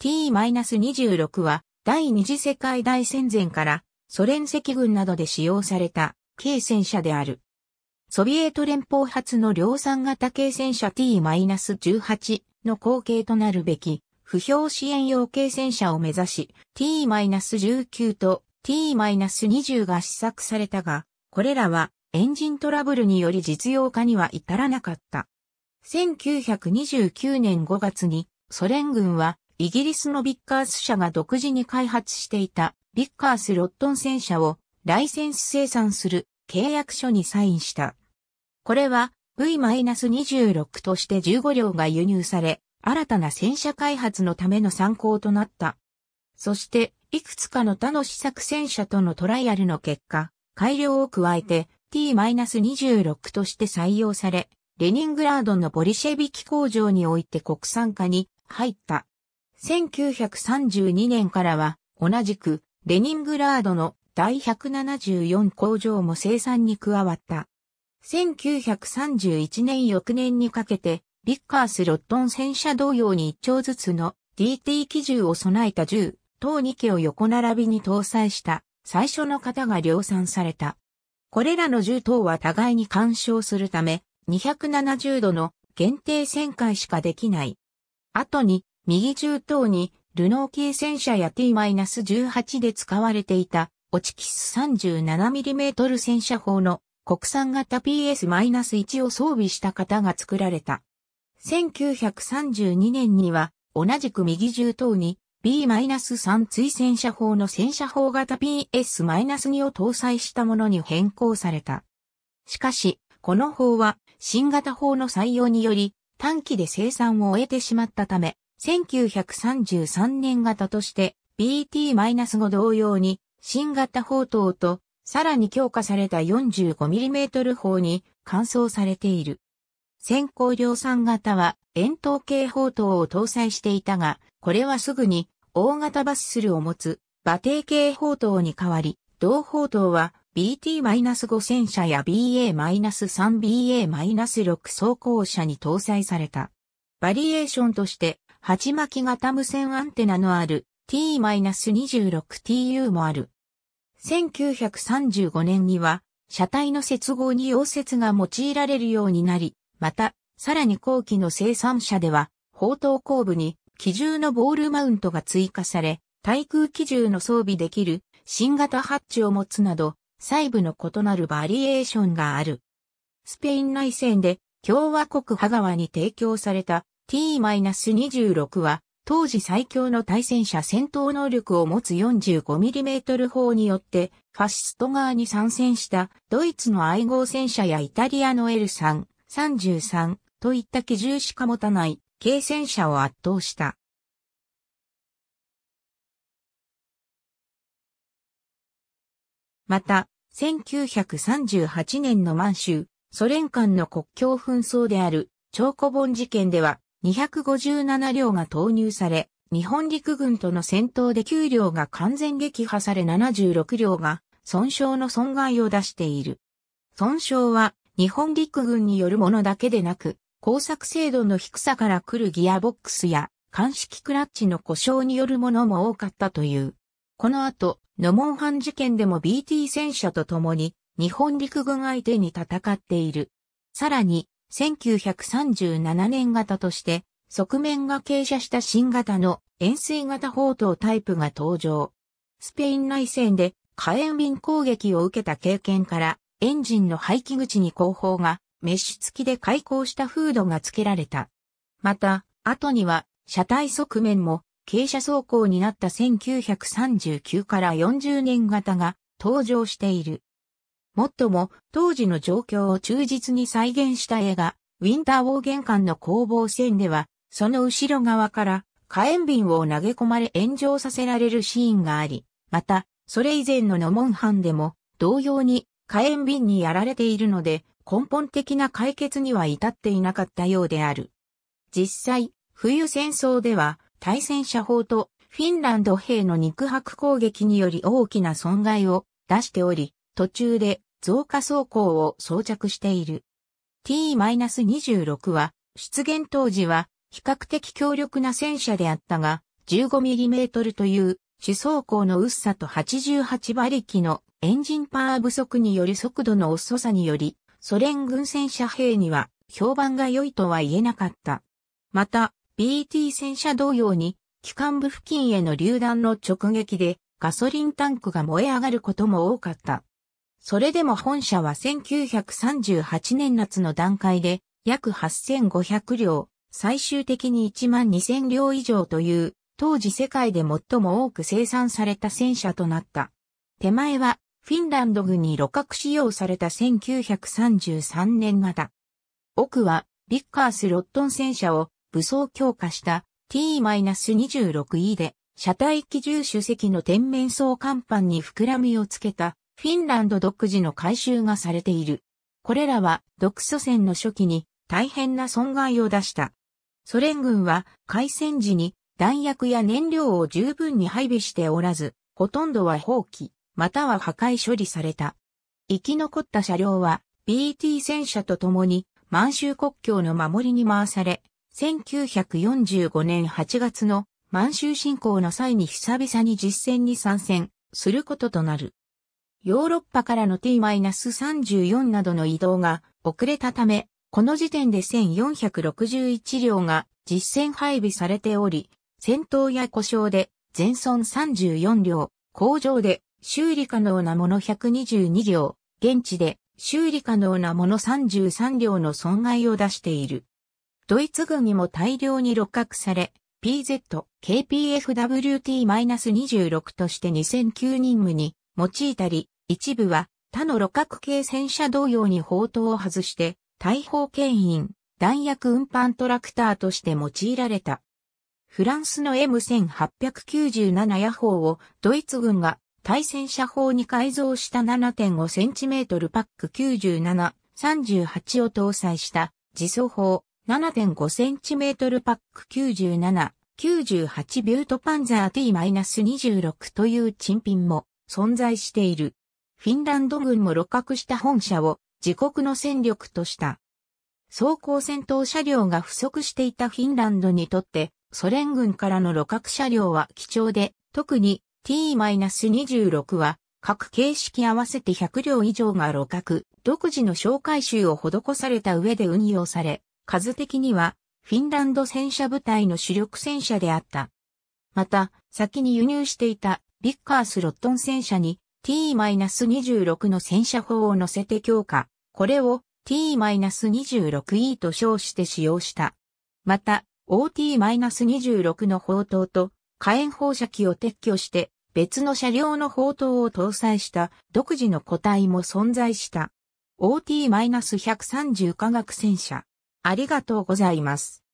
T-26 は第二次世界大戦前からソ連赤軍などで使用された軽戦車である。ソビエト連邦発の量産型軽戦車 T-18 の後継となるべき不評支援用軽戦車を目指し T-19 と T-20 が試作されたが、これらはエンジントラブルにより実用化には至らなかった。1929年5月にソ連軍はイギリスのビッカース社が独自に開発していたビッカースロットン戦車をライセンス生産する契約書にサインした。これは V-26 として15両が輸入され、新たな戦車開発のための参考となった。そして、いくつかの他の試作戦車とのトライアルの結果、改良を加えて T-26 として採用され、レニングラードのボリシェビキ工場において国産化に入った。1932年からは、同じく、レニングラードの第174工場も生産に加わった。1931年翌年にかけて、ビッカース・ロットン戦車同様に1丁ずつの DT 機銃を備えた銃、等2機を横並びに搭載した最初の型が量産された。これらの銃等は互いに干渉するため、270度の限定旋回しかできない。後に右中等に、ルノー系戦車や T-18 で使われていた、オチキス 37mm 戦車砲の国産型 PS-1 を装備した型が作られた。1932年には、同じく右中等に B-3 追戦車砲の戦車砲型 PS-2 を搭載したものに変更された。しかし、この砲は新型砲の採用により短期で生産を終えてしまったため、1933年型として BT-5 同様に新型砲塔とさらに強化された 45mm 砲に換装されている。先行量産型は円筒形砲塔を搭載していたが、これはすぐに大型バススルを持つ馬蹄形砲塔に変わり、同砲塔は BT-5 戦車や BA-3BA-6 装甲車に搭載された。バリエーションとして鉢巻き型無線アンテナのある T-26TU もある。1935年には、車体の接合に溶接が用いられるようになり、また、さらに後期の生産者では、砲塔後部に機銃のボールマウントが追加され、対空機銃の装備できる新型ハッチを持つなど、細部の異なるバリエーションがある。スペイン内戦で共和国派側に提供された T-26 は当時最強の対戦車戦闘能力を持つ 45mm 砲によってファシスト側に参戦したドイツの愛号戦車やイタリアの L3、33といった機銃しか持たない軽戦車を圧倒した。また、1938年の満州、ソ連間の国境紛争である、超古本事件では、257両が投入され、日本陸軍との戦闘で9両が完全撃破され76両が損傷の損害を出している。損傷は日本陸軍によるものだけでなく、工作精度の低さから来るギアボックスや鑑式クラッチの故障によるものも多かったという。この後、ノモンハン事件でも BT 戦車と共に日本陸軍相手に戦っている。さらに、1937年型として、側面が傾斜した新型の円錐型砲塔タイプが登場。スペイン内戦で火炎瓶攻撃を受けた経験から、エンジンの排気口に後方がメッシュ付きで開口したフードが付けられた。また、後には車体側面も傾斜走行になった1939から40年型が登場している。もっとも、当時の状況を忠実に再現した絵が、ウィンター王玄関の攻防戦では、その後ろ側から火炎瓶を投げ込まれ炎上させられるシーンがあり、また、それ以前のノモンハンでも、同様に火炎瓶にやられているので、根本的な解決には至っていなかったようである。実際、冬戦争では、対戦車砲とフィンランド兵の肉薄攻撃により大きな損害を出しており、途中で増加走行を装着している。T-26 は、出現当時は比較的強力な戦車であったが、15mm という主走行の薄さと88馬力のエンジンパワー不足による速度の遅さにより、ソ連軍戦車兵には評判が良いとは言えなかった。また、BT 戦車同様に、機関部付近への榴弾の直撃でガソリンタンクが燃え上がることも多かった。それでも本社は1938年夏の段階で約8500両、最終的に1万2000両以上という、当時世界で最も多く生産された戦車となった。手前は、フィンランド軍に露獲使用された1933年型。奥は、ビッカース・ロットン戦車を武装強化した T-26E で、車体機重主席の天面層甲板に膨らみをつけたフィンランド独自の改修がされている。これらは独ソ戦の初期に大変な損害を出した。ソ連軍は開戦時に弾薬や燃料を十分に配備しておらず、ほとんどは放棄、または破壊処理された。生き残った車両は BT 戦車と共に満州国境の守りに回され、1945年8月の満州侵攻の際に久々に実戦に参戦することとなる。ヨーロッパからの T-34 などの移動が遅れたため、この時点で1461両が実戦配備されており、戦闘や故障で全損34両、工場で修理可能なもの122両、現地で修理可能なもの33両の損害を出している。ドイツ軍にも大量に六角され、PZ、KPFWT-26 として2009任務に用いたり、一部は他の路角形戦車同様に砲塔を外して、大砲牽引、弾薬運搬トラクターとして用いられた。フランスの M1897 ヤ砲をドイツ軍が対戦車砲に改造した 7.5cm パック97、38を搭載した自走砲 7.5cm パック97、98ビュートパンザー T-26 という珍品も存在している。フィンランド軍も露獲した本社を自国の戦力とした。装甲戦闘車両が不足していたフィンランドにとって、ソ連軍からの露獲車両は貴重で、特に T-26 は各形式合わせて100両以上が露獲、独自の紹介集を施された上で運用され、数的にはフィンランド戦車部隊の主力戦車であった。また、先に輸入していたビッカースロットン戦車に T-26 の戦車砲を乗せて強化、これを T-26E と称して使用した。また、OT-26 の砲塔と火炎放射器を撤去して別の車両の砲塔を搭載した独自の個体も存在した。OT-130 化学戦車。ありがとうございます。